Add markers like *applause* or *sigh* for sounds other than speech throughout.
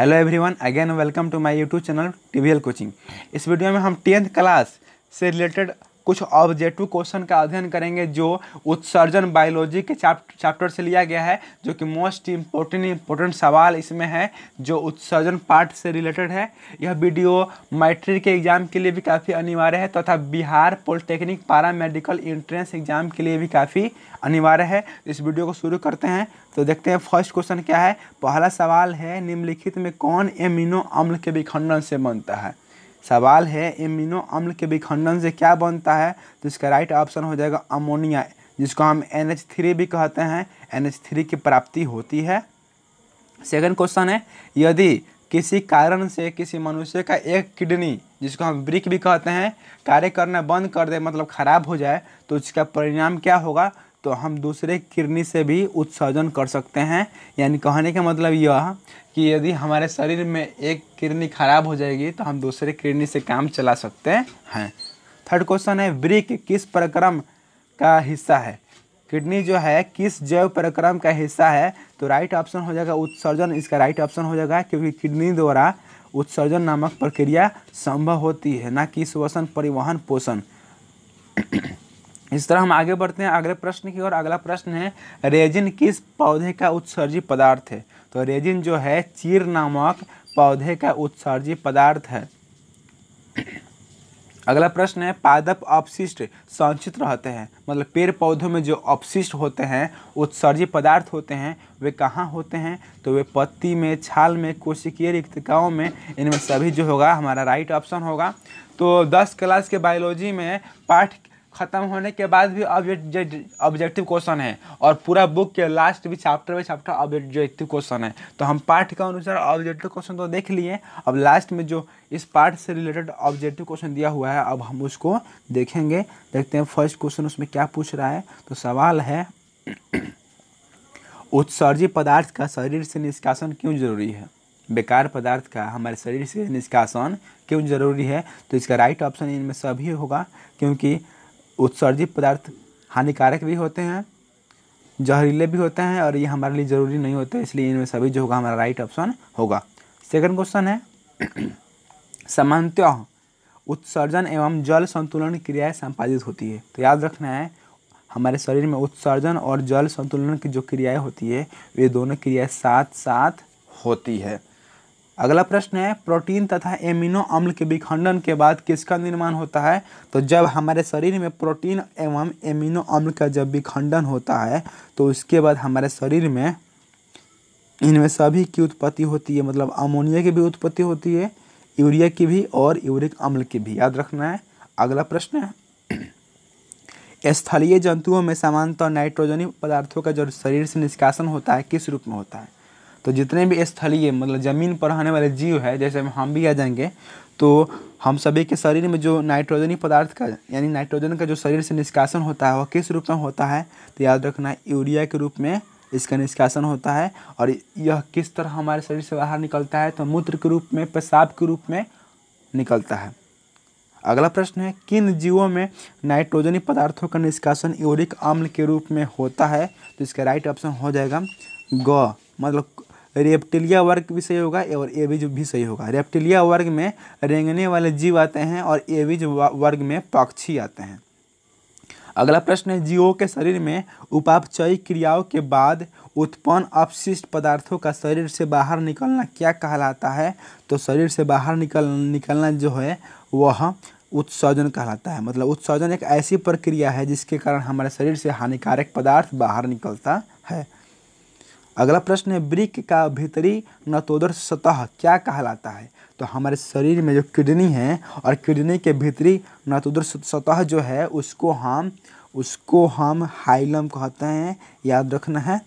hello everyone again welcome to my YouTube channel TVL coaching इस video में हम tenth class से related कुछ ऑब्जेक्टिव क्वेश्चन का अध्ययन करेंगे जो उत्सर्जन बायोलॉजी के चैप्टर से लिया गया है जो कि मोस्ट इम्पोर्टेंट इम्पोर्टेंट सवाल इसमें है जो उत्सर्जन पार्ट से रिलेटेड है यह वीडियो मैट्रिक के एग्जाम के लिए भी काफ़ी अनिवार्य है तथा तो Bihar polytechnic paramedical entrance exam के लिए भी काफ़ी अनिवार्य है इस वीडियो को शुरू करते हैं तो देखते हैं फर्स्ट क्वेश्चन क्या है पहला सवाल है निम्नलिखित में कौन एमिनो अम्ल के विखंडन से बनता है सवाल है एमिनो अम्ल के विखंडन से क्या बनता है तो इसका राइट ऑप्शन हो जाएगा अमोनिया जिसको हम एन एच थ्री भी कहते हैं एन एच थ्री की प्राप्ति होती है सेकेंड क्वेश्चन है यदि किसी कारण से किसी मनुष्य का एक किडनी जिसको हम ब्रिक भी कहते हैं कार्य करना बंद कर दे मतलब खराब हो जाए तो उसका परिणाम क्या होगा तो हम दूसरे किरनी से भी उत्सर्जन कर सकते हैं यानी कहने का मतलब यह कि यदि हमारे शरीर में एक किरनी खराब हो जाएगी तो हम दूसरे किरनी से काम चला सकते हैं थर्ड क्वेश्चन है वृक किस प्रक्रम का हिस्सा है किडनी जो है किस जैव प्रक्रम का हिस्सा है तो राइट ऑप्शन हो जाएगा उत्सर्जन इसका राइट ऑप्शन हो जाएगा क्योंकि किडनी द्वारा उत्सर्जन नामक प्रक्रिया संभव होती है ना कि श्वसन परिवहन पोषण इस तरह हम आगे बढ़ते हैं अगले प्रश्न की ओर अगला प्रश्न है रेजिन किस पौधे का उत्सर्जी पदार्थ है तो रेजिन जो है चीर नामक पौधे का उत्सर्जी पदार्थ है अगला प्रश्न है पादप अपशिष्ट संचित रहते हैं मतलब पेड़ पौधों में जो अपशिष्ट होते हैं उत्सर्जी पदार्थ होते हैं वे कहाँ होते हैं तो वे पत्ती में छाल में कोशिकीय रिक्तिकाओं में इनमें सभी जो होगा हमारा राइट ऑप्शन होगा तो 10 क्लास के बायोलॉजी में पाठ ख़त्म होने के बाद भी ऑब्जेक्टिव क्वेश्चन है और पूरा बुक के लास्ट भी chapter by chapter objective question है तो हम पार्ट के अनुसार ऑब्जेक्टिव क्वेश्चन तो देख लिए अब लास्ट में जो इस पार्ट से रिलेटेड ऑब्जेक्टिव क्वेश्चन दिया हुआ है अब हम उसको देखेंगे देखते हैं फर्स्ट क्वेश्चन उसमें क्या पूछ रहा है तो सवाल है *clears throat* उत्सर्जी पदार्थ का शरीर से निष्कासन क्यों जरूरी है बेकार पदार्थ का हमारे शरीर से निष्कासन क्यों जरूरी है तो इसका राइट ऑप्शन इनमें सभी होगा क्योंकि उत्सर्जित पदार्थ हानिकारक भी होते हैं जहरीले भी होते हैं और ये हमारे लिए ज़रूरी नहीं होते इसलिए इनमें सभी जो होगा हमारा राइट ऑप्शन होगा सेकंड क्वेश्चन है *clears throat* सामान्यतः उत्सर्जन एवं जल संतुलन क्रियाएं संपादित होती है तो याद रखना है हमारे शरीर में उत्सर्जन और जल संतुलन की जो क्रियाएं होती है वे दोनों क्रियाएं साथ साथ होती है अगला प्रश्न है प्रोटीन तथा एमिनो अम्ल के विखंडन के बाद किसका निर्माण होता है तो जब हमारे शरीर में प्रोटीन एवं एमिनो अम्ल का जब विखंडन होता है तो उसके बाद हमारे शरीर में इनमें सभी की उत्पत्ति होती है मतलब अमोनिया की भी उत्पत्ति होती है यूरिया की भी और यूरिक अम्ल की भी याद रखना है अगला प्रश्न है स्थलीय जंतुओं में सामान्यतः नाइट्रोजनी पदार्थों का जो शरीर से निष्कासन होता है किस रूप में होता है तो जितने भी स्थलीय मतलब ज़मीन पर रहने वाले जीव है जैसे हम भी आ जाएंगे तो हम सभी के शरीर में जो नाइट्रोजनी पदार्थ का यानी नाइट्रोजन का जो शरीर से निष्कासन होता है वह किस रूप में होता है तो याद रखना यूरिया के रूप में इसका निष्कासन होता है और यह किस तरह हमारे शरीर से बाहर निकलता है तो मूत्र के रूप में पेशाब के रूप में निकलता है अगला प्रश्न है किन जीवों में नाइट्रोजनी पदार्थों का निष्कासन यूरिक अम्ल के रूप में होता है तो इसका राइट ऑप्शन हो जाएगा ग मतलब रेप्टिलिया वर्ग भी सही होगा और एविज भी सही होगा रेप्टिलिया वर्ग में रेंगने वाले जीव आते हैं और एविज वर्ग में पक्षी आते हैं अगला प्रश्न है जीवों के शरीर में उपापचयी क्रियाओं के बाद उत्पन्न अपशिष्ट पदार्थों का शरीर से बाहर निकलना क्या कहलाता है तो शरीर से बाहर निकल निकलना जो है वह उत्सर्जन कहलाता है मतलब उत्सर्जन एक ऐसी प्रक्रिया है जिसके कारण हमारे शरीर से हानिकारक पदार्थ बाहर निकलता है अगला प्रश्न है ब्रिक का भीतरी नतोदर सतह क्या कहलाता है तो हमारे शरीर में जो किडनी है और किडनी के भीतरी नतोदर सतह जो है उसको हम उसको हम हाइलम कहते हैं याद रखना है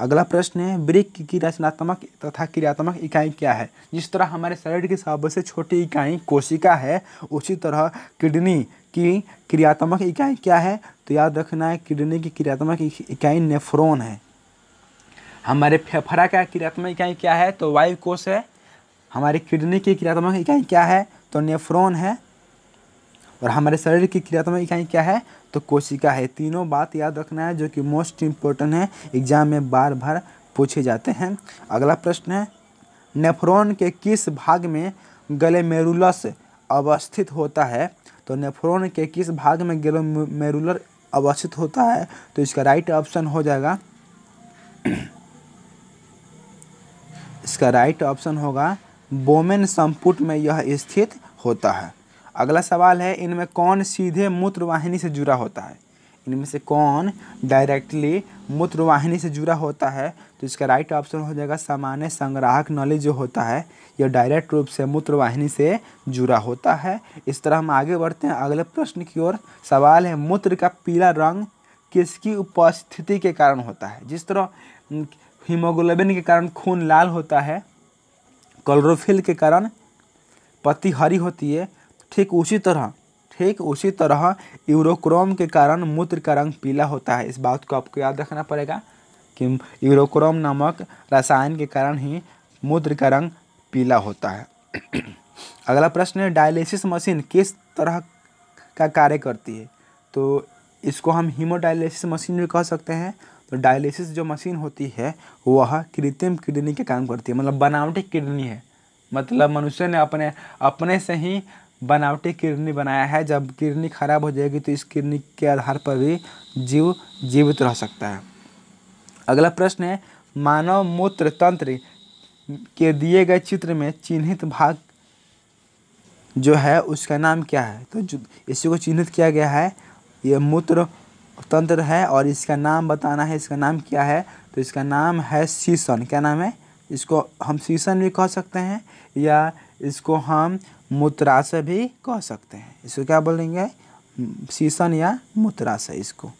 अगला प्रश्न है ब्रिक की रचनात्मक तथा क्रियात्मक इकाई क्या है जिस तरह हमारे शरीर की सबसे छोटी इकाई कोशिका है उसी तरह किडनी की क्रियात्मक इकाई क्या है तो याद रखना है किडनी की क्रियात्मक इकाई नेफ्रोन है हमारे फेफड़ा का क्रियात्मक इकाई क्या है तो वायु कोष है हमारे किडनी की क्रियात्मक इकाई क्या है तो नेफ्रोन है और हमारे शरीर की क्रियात्मक इकाई क्या है तो कोशिका है तीनों बात याद रखना है जो कि मोस्ट इम्पोर्टेंट है एग्जाम में बार बार पूछे जाते हैं अगला प्रश्न है नेफ्रोन के किस भाग में गले मेरुलस अवस्थित होता है तो नेफ्रोन के किस भाग में गले मेरुलर अवस्थित होता है तो इसका राइट ऑप्शन हो जाएगा इसका राइट ऑप्शन होगा बोमेन संपुट में यह स्थित होता है अगला सवाल है इनमें कौन सीधे मूत्रवाहिनी से जुड़ा होता है इनमें से कौन डायरेक्टली मूत्रवाहिनी से जुड़ा होता है तो इसका राइट ऑप्शन हो जाएगा सामान्य संग्राहक नली जो होता है यह डायरेक्ट रूप से मूत्रवाहिनी से जुड़ा होता है इस तरह हम आगे बढ़ते हैं अगले प्रश्न की ओर सवाल है मूत्र का पीला रंग किसकी उपस्थिति के कारण होता है जिस तरह हीमोग्लोबिन के कारण खून लाल होता है क्लोरोफिल के कारण पत्ती हरी होती है ठीक उसी तरह ठीक उसी तरह यूरोक्रोम के कारण मूत्र का रंग पीला होता है इस बात को आपको याद रखना पड़ेगा कि यूरोक्रोम नामक रसायन के कारण ही मूत्र का रंग पीला होता है *clears throat* अगला प्रश्न है डायलिसिस मशीन किस तरह का कार्य करती है तो इसको हम हीमोडायलिसिस मशीन भी कह सकते हैं तो डायलिसिस जो मशीन होती है वह कृत्रिम किडनी के काम करती है मतलब बनावटी किडनी है मतलब मनुष्य ने अपने अपने से ही बनावटी किडनी बनाया है जब किडनी खराब हो जाएगी तो इस किडनी के आधार पर भी जीव जीवित रह सकता है अगला प्रश्न है मानव मूत्र तंत्र के दिए गए चित्र में चिन्हित भाग जो है उसका नाम क्या है तो इसी को चिन्हित किया गया है ये मूत्र तंत्र है और इसका नाम बताना है इसका नाम क्या है तो इसका नाम है सीसन क्या नाम है इसको हम सीसन भी कह सकते हैं या इसको हम मूत्राशय भी कह सकते हैं इसको क्या बोलेंगे सीसन या मूत्राशय इसको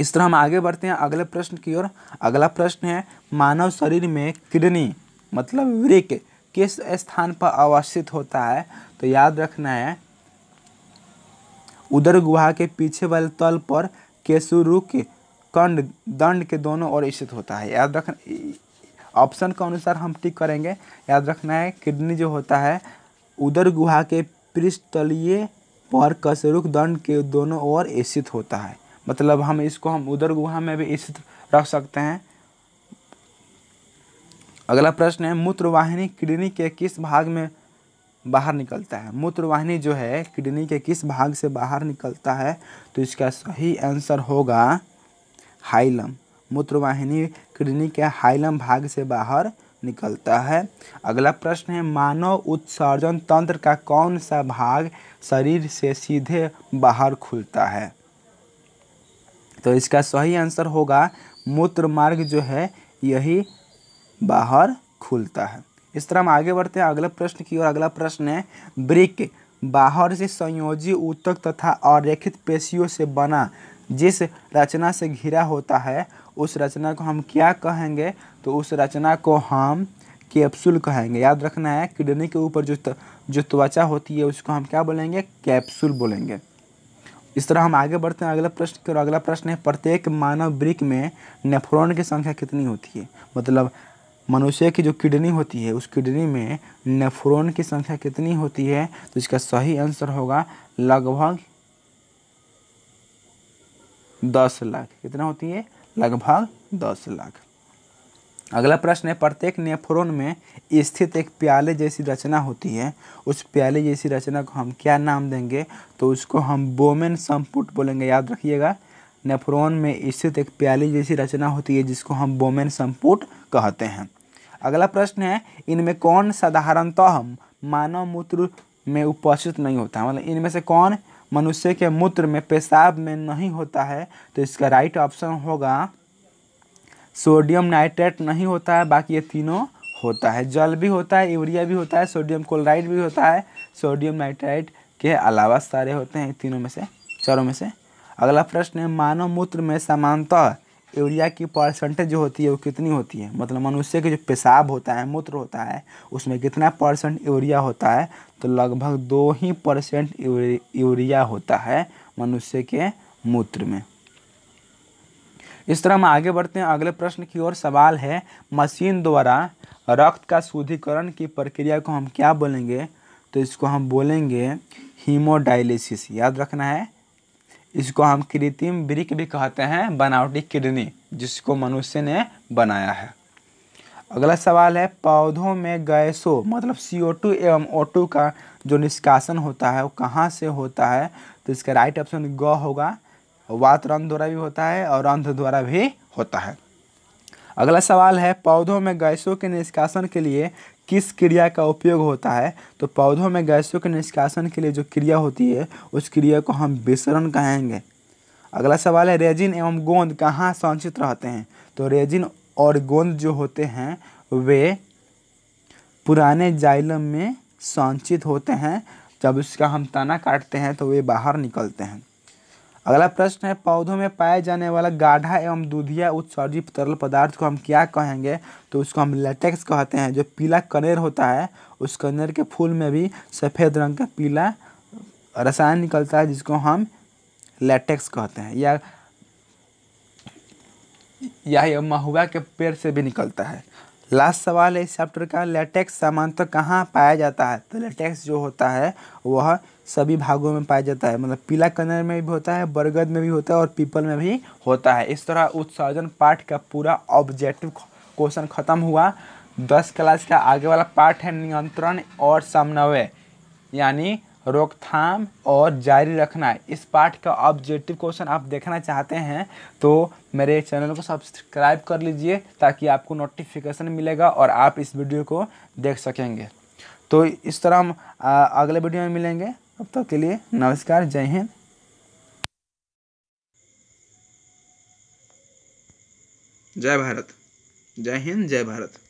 इस तरह हम आगे बढ़ते हैं अगले प्रश्न की ओर अगला प्रश्न है मानव शरीर में किडनी मतलब वृक किस स्थान पर अवस्थित होता है तो याद रखना है उदर गुहा के पीछे वाले तल पर केसुरुक कंड दंड के दोनों ओर स्थित होता है याद रखना ऑप्शन के अनुसार हम टिक करेंगे याद रखना है किडनी जो होता है उदर गुहा के पृष्ठतलीय पर कसरुक दंड के दोनों ओर स्थित होता है मतलब हम इसको हम उदर गुहा में भी स्थित रख सकते हैं अगला प्रश्न है मूत्रवाहिनी किडनी के किस भाग में बाहर निकलता है मूत्रवाहिनी जो है किडनी के किस भाग से बाहर निकलता है तो इसका सही आंसर होगा हाइलम मूत्रवाहिनी किडनी के हाइलम भाग से बाहर निकलता है अगला प्रश्न है मानव उत्सर्जन तंत्र का कौन सा भाग शरीर से सीधे बाहर खुलता है तो इसका सही आंसर होगा मूत्र मार्ग जो है यही बाहर खुलता है इस तरह हम आगे बढ़ते हैं अगला प्रश्न की ओर अगला प्रश्न है ब्रिक बाहर से संयोजी उत्तक तथा अरेखित पेशियों से बना जिस रचना से घिरा होता है उस रचना को हम क्या कहेंगे तो उस रचना को हम कैप्सूल कहेंगे याद रखना है किडनी के ऊपर जो जो त्वचा होती है उसको हम क्या बोलेंगे कैप्सूल बोलेंगे इस तरह हम आगे बढ़ते हैं अगला प्रश्न की अगला प्रश्न है प्रत्येक मानव ब्रिक में नेफ्रॉन की संख्या कितनी होती है मतलब मनुष्य की जो किडनी होती है उस किडनी में नेफ्रोन की संख्या कितनी होती है तो इसका सही आंसर होगा लगभग दस लाख कितना होती है लगभग दस लाख अगला प्रश्न है प्रत्येक नेफ्रोन में स्थित एक प्याले जैसी रचना होती है उस प्याले जैसी रचना को हम क्या नाम देंगे तो उसको हम बोमेन संपुट बोलेंगे याद रखिएगा नेफ्रोन में स्थित एक प्याले जैसी रचना होती है जिसको हम बोमेन संपुट कहते हैं अगला प्रश्न है इनमें कौन साधारणतः मानव मूत्र में उपस्थित नहीं होता मतलब इनमें से कौन मनुष्य के मूत्र में पेशाब में नहीं होता है तो इसका राइट ऑप्शन होगा सोडियम नाइट्रेट नहीं होता है बाकी ये तीनों होता है जल भी होता है यूरिया भी होता है सोडियम क्लोराइड भी होता है सोडियम नाइट्राइट के अलावा सारे होते हैं तीनों में से चारों में से अगला प्रश्न है मानव मूत्र में समानता यूरिया की परसेंटेज जो होती है वो कितनी होती है मतलब मनुष्य के जो पेशाब होता है मूत्र होता है उसमें कितना परसेंट यूरिया होता है तो लगभग दो ही परसेंट यूरिया होता है मनुष्य के मूत्र में इस तरह हम आगे बढ़ते हैं अगले प्रश्न की ओर सवाल है मशीन द्वारा रक्त का शुद्धिकरण की प्रक्रिया को हम क्या बोलेंगे तो इसको हम बोलेंगे हीमोडाइलिसिस याद रखना है इसको हम कृत्रिम ब्रिक भी कहते हैं बनावटी किडनी जिसको मनुष्य ने बनाया है अगला सवाल है पौधों में गैसों मतलब सी ओ टू एवं ओ टू का जो निष्कासन होता है वो कहाँ से होता है तो इसका राइट ऑप्शन ग होगा वात रंध द्वारा भी होता है और रंध द्वारा भी होता है अगला सवाल है पौधों में गैसों के निष्कासन के लिए किस क्रिया का उपयोग होता है तो पौधों में गैसों के निष्कासन के लिए जो क्रिया होती है उस क्रिया को हम विसरण कहेंगे अगला सवाल है रेजिन एवं गोंद कहाँ संचित रहते हैं तो रेजिन और गोंद जो होते हैं वे पुराने जाइलम में संचित होते हैं जब उसका हम तना काटते हैं तो वे बाहर निकलते हैं अगला प्रश्न है पौधों में पाया जाने वाला गाढ़ा एवं दूधिया उत्सर्जी तरल पदार्थ को हम क्या कहेंगे तो उसको हम लेटेक्स कहते हैं जो पीला कनेर होता है उस कनेर के फूल में भी सफ़ेद रंग का पीला रसायन निकलता है जिसको हम लेटेक्स कहते हैं या या महुआ के पेड़ से भी निकलता है लास्ट सवाल है इस चैप्टर का लेटेक्स सामान्यतः तो कहाँ पाया जाता है तो लेटेक्स जो होता है वह सभी भागों में पाया जाता है मतलब पीला कलर में भी होता है बरगद में भी होता है और पीपल में भी होता है इस तरह उत्सर्जन पाठ का पूरा ऑब्जेक्टिव क्वेश्चन खत्म हुआ दस क्लास का आगे वाला पाठ है नियंत्रण और समन्वय यानी रोकथाम और जारी रखना इस पाठ का ऑब्जेक्टिव क्वेश्चन आप देखना चाहते हैं तो मेरे चैनल को सब्सक्राइब कर लीजिए ताकि आपको नोटिफिकेशन मिलेगा और आप इस वीडियो को देख सकेंगे तो इस तरह हम अगले वीडियो में मिलेंगे तब तक तो के लिए नमस्कार जय हिंद जय भारत जय हिंद जय भारत